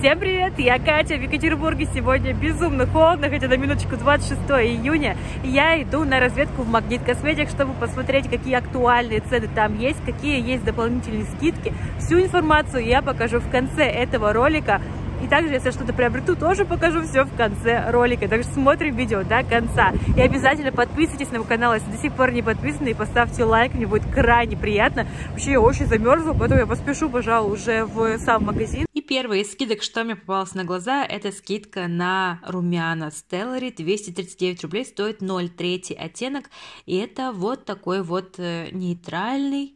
Всем привет, я Катя в Екатеринбурге. Сегодня безумно холодно, хотя на минуточку 26 июня. Я иду на разведку в Магнит Косметик, чтобы посмотреть, какие актуальные цены там есть, какие есть дополнительные скидки. Всю информацию я покажу в конце этого ролика. И также, если что-то приобрету, тоже покажу все в конце ролика. Так что смотрим видео до конца. И обязательно подписывайтесь на мой канал, если до сих пор не подписаны, и поставьте лайк, мне будет крайне приятно. Вообще, я очень замерзла, поэтому я поспешу, пожалуй, уже в сам магазин. И первый из скидок, что мне попалось на глаза, это скидка на румяна Stellary. 239 рублей стоит 0,3 оттенок. И это вот такой вот э, нейтральный,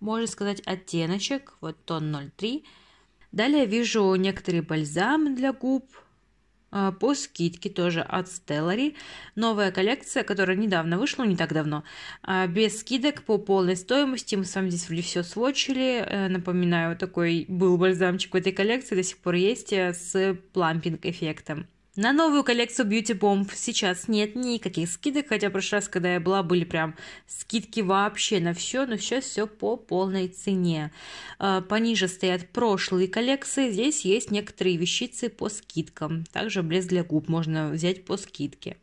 можно сказать, оттеночек. Вот тон 0,3 Далее вижу некоторые бальзамы для губ, а, по скидке тоже от Stellary. Новая коллекция, которая недавно вышла, не так давно. А, без скидок по полной стоимости. Мы с вами здесь все сводчили. Э, напоминаю, такой был бальзамчик в этой коллекции, до сих пор есть, э, с плампинг эффектом. На новую коллекцию Beauty Bomb сейчас нет никаких скидок, хотя в прошлый раз, когда я была, были прям скидки вообще на все, но сейчас все по полной цене. А, пониже стоят прошлые коллекции, здесь есть некоторые вещицы по скидкам. Также блеск для губ можно взять по скидке.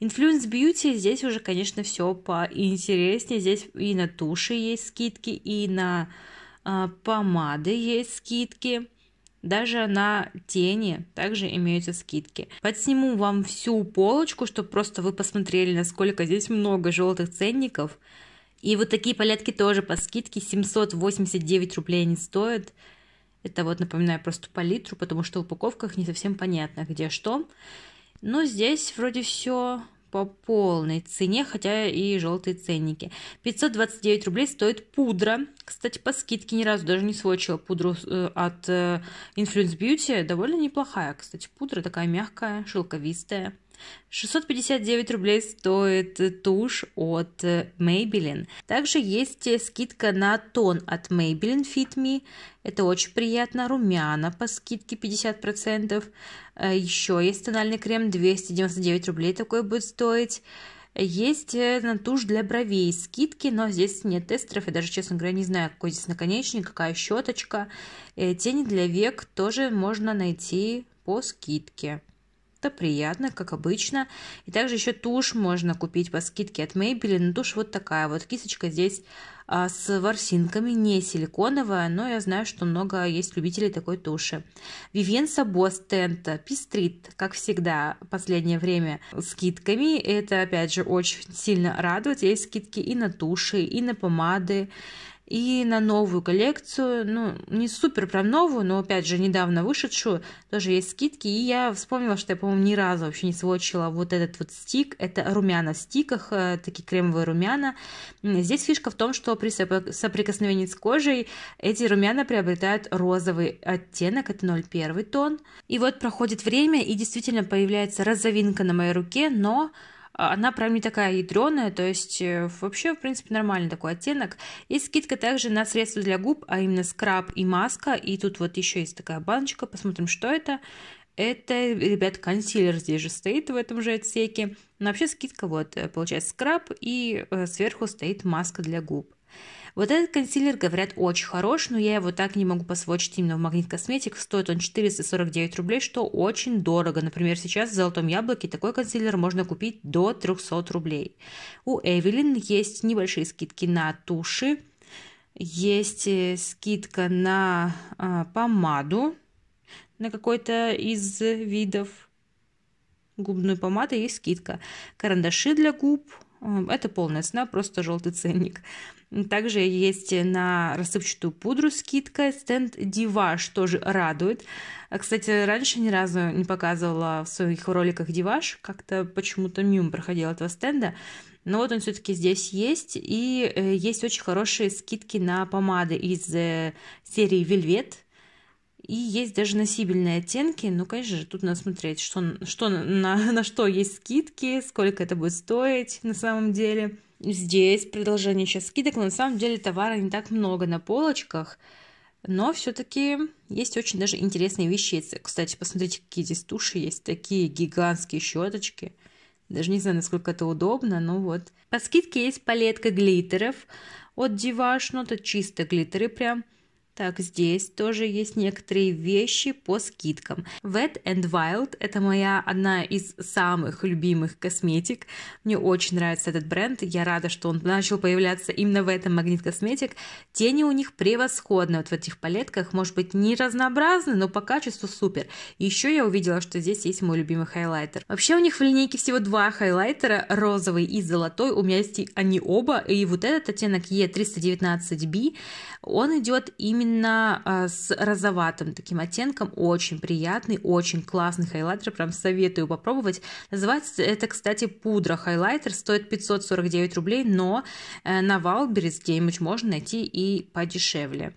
Influence Beauty здесь уже, конечно, все поинтереснее. Здесь и на туши есть скидки, и на а, помады есть скидки. Даже на тени также имеются скидки. Подсниму вам всю полочку, чтобы просто вы посмотрели, насколько здесь много желтых ценников. И вот такие палетки тоже по скидке 789 рублей они стоят. Это вот напоминаю просто палитру, потому что в упаковках не совсем понятно, где что. Но здесь вроде все по полной цене, хотя и желтые ценники. 529 рублей стоит пудра. Кстати, по скидке ни разу даже не сводчила пудру э, от э, Influence Beauty. Довольно неплохая, кстати, пудра. Такая мягкая, шелковистая. 659 рублей стоит тушь от э, Maybelline. Также есть э, скидка на тон от Maybelline Fit Me. Это очень приятно. Румяна по скидке 50%. Э, еще есть тональный крем 299 рублей такой будет стоить. Есть на тушь для бровей скидки, но здесь нет тестеров. Я даже, честно говоря, не знаю, какой здесь наконечник, какая щеточка. Тени для век тоже можно найти по скидке. Это приятно, как обычно. И также еще тушь можно купить по скидке от Maybelline. Ну, тушь вот такая вот. Кисточка здесь а, с ворсинками, не силиконовая, но я знаю, что много есть любителей такой туши. Vivien Sabo стенд пестрит, как всегда, последнее время скидками. Это, опять же, очень сильно радует. Есть скидки и на туши, и на помады, и на новую коллекцию, ну, не супер прям новую, но, опять же, недавно вышедшую, тоже есть скидки, и я вспомнила, что я, по-моему, ни разу вообще не сводчила вот этот вот стик, это румяна в стиках, э, такие кремовые румяна. Здесь фишка в том, что при соприкосновении с кожей эти румяна приобретают розовый оттенок, это 0,1 тон. И вот проходит время, и действительно появляется розовинка на моей руке, но а, она прям не такая ядреная, то есть э, вообще, в принципе, нормальный такой оттенок. Есть скидка также на средства для губ, а именно скраб и маска. И тут вот еще есть такая баночка, посмотрим, что это. Это, ребят, консилер здесь же стоит в этом же отсеке. Но вообще скидка вот, э, получается, скраб и э, сверху стоит маска для губ. Вот этот консилер, говорят, очень хорош, но я его так не могу посвочить именно в Магнит Косметик. Стоит он 449 рублей, что очень дорого. Например, сейчас в Золотом Яблоке такой консилер можно купить до 300 рублей. У Эвелин есть небольшие скидки на туши, есть э, скидка на э, помаду, на какой-то из видов губной помады есть скидка. Карандаши для губ – Эм, это полная цена, просто желтый ценник. Также есть на рассыпчатую пудру скидка, стенд Диваш тоже радует. А, кстати, раньше ни разу не показывала в своих роликах Диваш, как-то почему-то мимо проходил этого стенда. Но вот он все-таки здесь есть, и э, есть очень хорошие скидки на помады из э, серии Вельвет и есть даже носибельные оттенки. Ну, конечно же, тут надо смотреть, что, что, на, на что есть скидки, сколько это будет стоить на самом деле. Здесь предложение сейчас скидок, но на самом деле товара не так много на полочках. Но все-таки есть очень даже интересные вещицы. Кстати, посмотрите, какие здесь туши есть. Такие гигантские щеточки. Даже не знаю, насколько это удобно, но вот. По скидке есть палетка глиттеров от Divash, но ну, это чисто глиттеры прям. Так, здесь тоже есть некоторые вещи по скидкам. Wet and Wild – это моя одна из самых любимых косметик. Мне очень нравится этот бренд. Я рада, что он начал появляться именно в этом Магнит Косметик. Тени у них превосходные. Вот в этих палетках, может быть, не разнообразны, но по качеству супер. Еще я увидела, что здесь есть мой любимый хайлайтер. Вообще у них в линейке всего два хайлайтера, розовый и золотой. У меня есть они оба. И вот этот оттенок E319B, он идет именно именно а, с розоватым таким оттенком. Очень приятный, очень классный хайлайтер. Прям советую попробовать. Называется это, кстати, пудра хайлайтер. Стоит 549 рублей, но э, на Валберис где-нибудь можно найти и подешевле.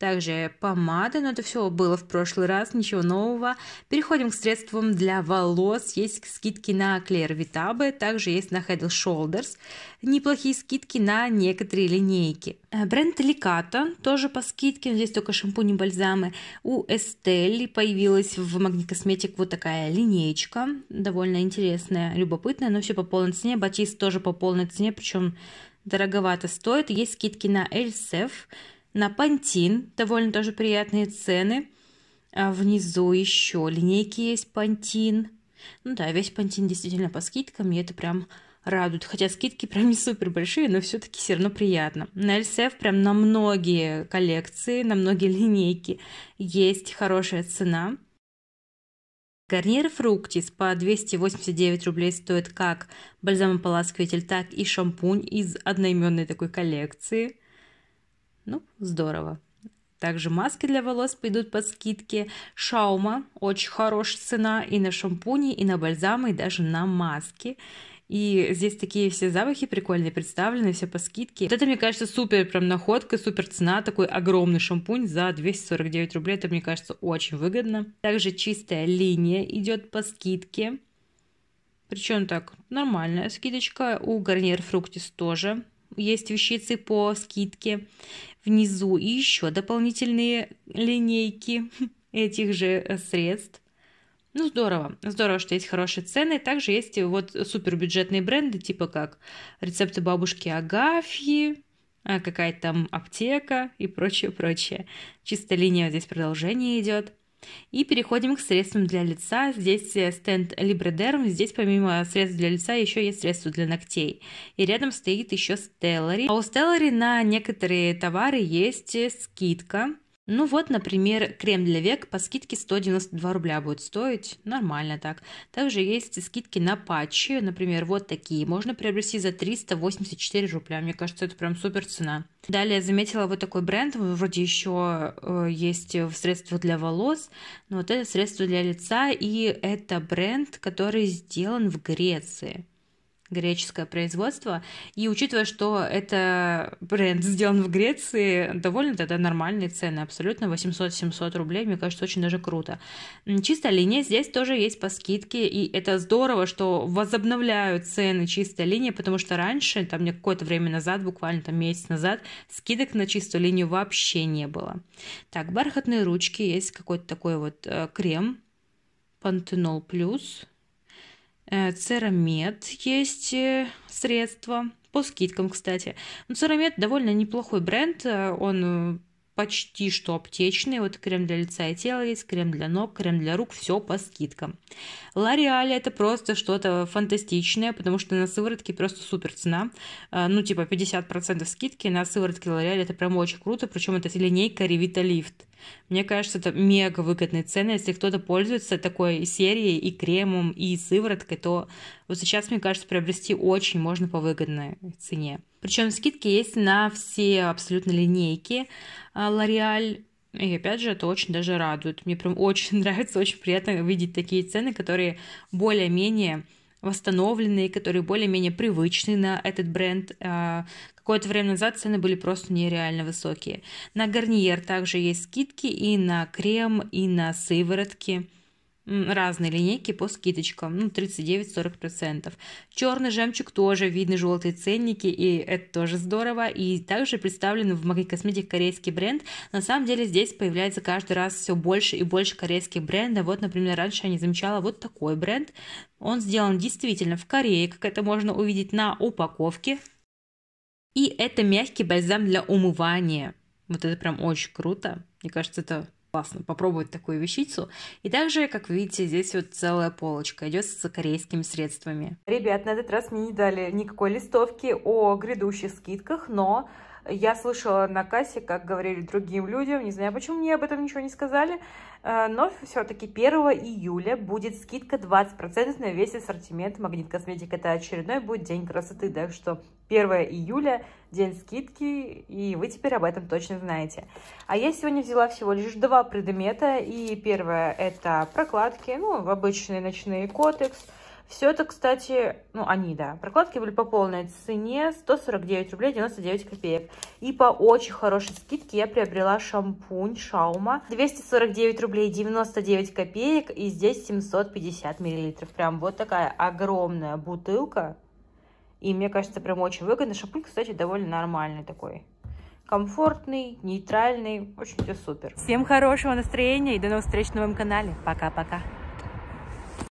Также помада, но это все было в прошлый раз, ничего нового. Переходим к средствам для волос. Есть скидки на Claire Vitabe, также есть на Head Shoulders. Неплохие скидки на некоторые линейки. Э, бренд Ликата тоже по скидке, но здесь только шампунь и бальзамы. У Estelle появилась в Magni Cosmetic вот такая линеечка, довольно интересная, любопытная, но все по полной цене. Батист тоже по полной цене, причем дороговато стоит. Есть скидки на Эльсеф, на Пантин довольно тоже приятные цены. А внизу еще линейки есть Пантин. Ну да, весь Пантин действительно по скидкам, и это прям радует. Хотя скидки прям не супер большие, но все-таки все равно приятно. На LCF прям на многие коллекции, на многие линейки есть хорошая цена. Гарнир Фруктис по 289 рублей стоит как бальзамополаскиватель, так и шампунь из одноименной такой коллекции. Ну, здорово. Также маски для волос пойдут по скидке. Шаума очень хорошая цена и на шампуни, и на бальзамы, и даже на маски. И здесь такие все запахи прикольные представлены, все по скидке. Вот это, мне кажется, супер прям находка, супер цена. Такой огромный шампунь за 249 рублей. Это, мне кажется, очень выгодно. Также чистая линия идет по скидке. Причем так, нормальная скидочка. У Garnier Fructis тоже есть вещицы по скидке внизу и еще дополнительные линейки этих же э, средств. Ну, здорово. Здорово, что есть хорошие цены. Также есть вот супербюджетные бренды, типа как рецепты бабушки Агафьи, а, какая-то там аптека и прочее, прочее. Чисто линия вот здесь продолжение идет. И переходим к средствам для лица. Здесь э, стенд Derm. Здесь помимо средств для лица еще есть средства для ногтей. И рядом стоит еще Stellary. А у Stellary на некоторые товары есть э, скидка. Ну вот, например, крем для век по скидке 192 рубля будет стоить. Нормально так. Также есть скидки на патчи. Например, вот такие. Можно приобрести за 384 рубля. Мне кажется, это прям супер цена. Далее заметила вот такой бренд. Вроде еще э, есть в для волос. Но вот это средство для лица. И это бренд, который сделан в Греции греческое производство. И учитывая, что это бренд сделан в Греции, довольно тогда нормальные цены, абсолютно 800-700 рублей, мне кажется, очень даже круто. Чистая линия здесь тоже есть по скидке, и это здорово, что возобновляют цены чистой линии, потому что раньше, там мне какое-то время назад, буквально там месяц назад, скидок на чистую линию вообще не было. Так, бархатные ручки, есть какой-то такой вот э, крем, Panthenol Plus, Э, Церамет есть э, средство по скидкам, кстати. Но Церамет довольно неплохой бренд, э, он почти что аптечные. Вот крем для лица и тела есть, крем для ног, крем для рук, все по скидкам. Лореаль это просто что-то фантастичное, потому что на сыворотке просто супер цена. А, ну, типа 50% скидки на сыворотке Лореаль это прям очень круто, причем это линейка Revita Lift. Мне кажется, это мега выгодные цены. Если кто-то пользуется такой серией и кремом, и сывороткой, то вот сейчас, мне кажется, приобрести очень можно по выгодной цене. Причем скидки есть на все абсолютно линейки а, L'Oreal. И опять же, это очень даже радует. Мне прям очень нравится, очень приятно видеть такие цены, которые более-менее восстановленные, которые более-менее привычны на этот бренд. А, какое-то время назад цены были просто нереально высокие. На гарниер также есть скидки и на крем, и на сыворотки разные линейки по скидочкам, ну, 39-40%. Черный жемчуг тоже, видны желтые ценники, и это тоже здорово. И также представлен в Маги Косметик корейский бренд. На самом деле здесь появляется каждый раз все больше и больше корейских брендов. Вот, например, раньше я не замечала вот такой бренд. Он сделан действительно в Корее, как это можно увидеть на упаковке. И это мягкий бальзам для умывания. Вот это прям очень круто. Мне кажется, это классно попробовать такую вещицу. И также, как видите, здесь вот целая полочка идет с корейскими средствами. Ребят, на этот раз мне не дали никакой листовки о грядущих скидках, но я слышала на кассе, как говорили другим людям, не знаю, почему мне об этом ничего не сказали, э, но все-таки 1 июля будет скидка 20% на весь ассортимент Магнит Косметик. Это очередной будет день красоты, так что 1 июля, день скидки, и вы теперь об этом точно знаете. А я сегодня взяла всего лишь два предмета, и первое это прокладки, ну, в обычные ночные котекс – все это, кстати, ну они, да, прокладки были по полной цене 149 рублей 99 копеек. И по очень хорошей скидке я приобрела шампунь Шаума 249 рублей 99 копеек и здесь 750 миллилитров. Прям вот такая огромная бутылка. И мне кажется, прям очень выгодно. Шампунь, кстати, довольно нормальный такой комфортный, нейтральный, очень все супер. Всем хорошего настроения и до новых встреч на моем канале. Пока-пока.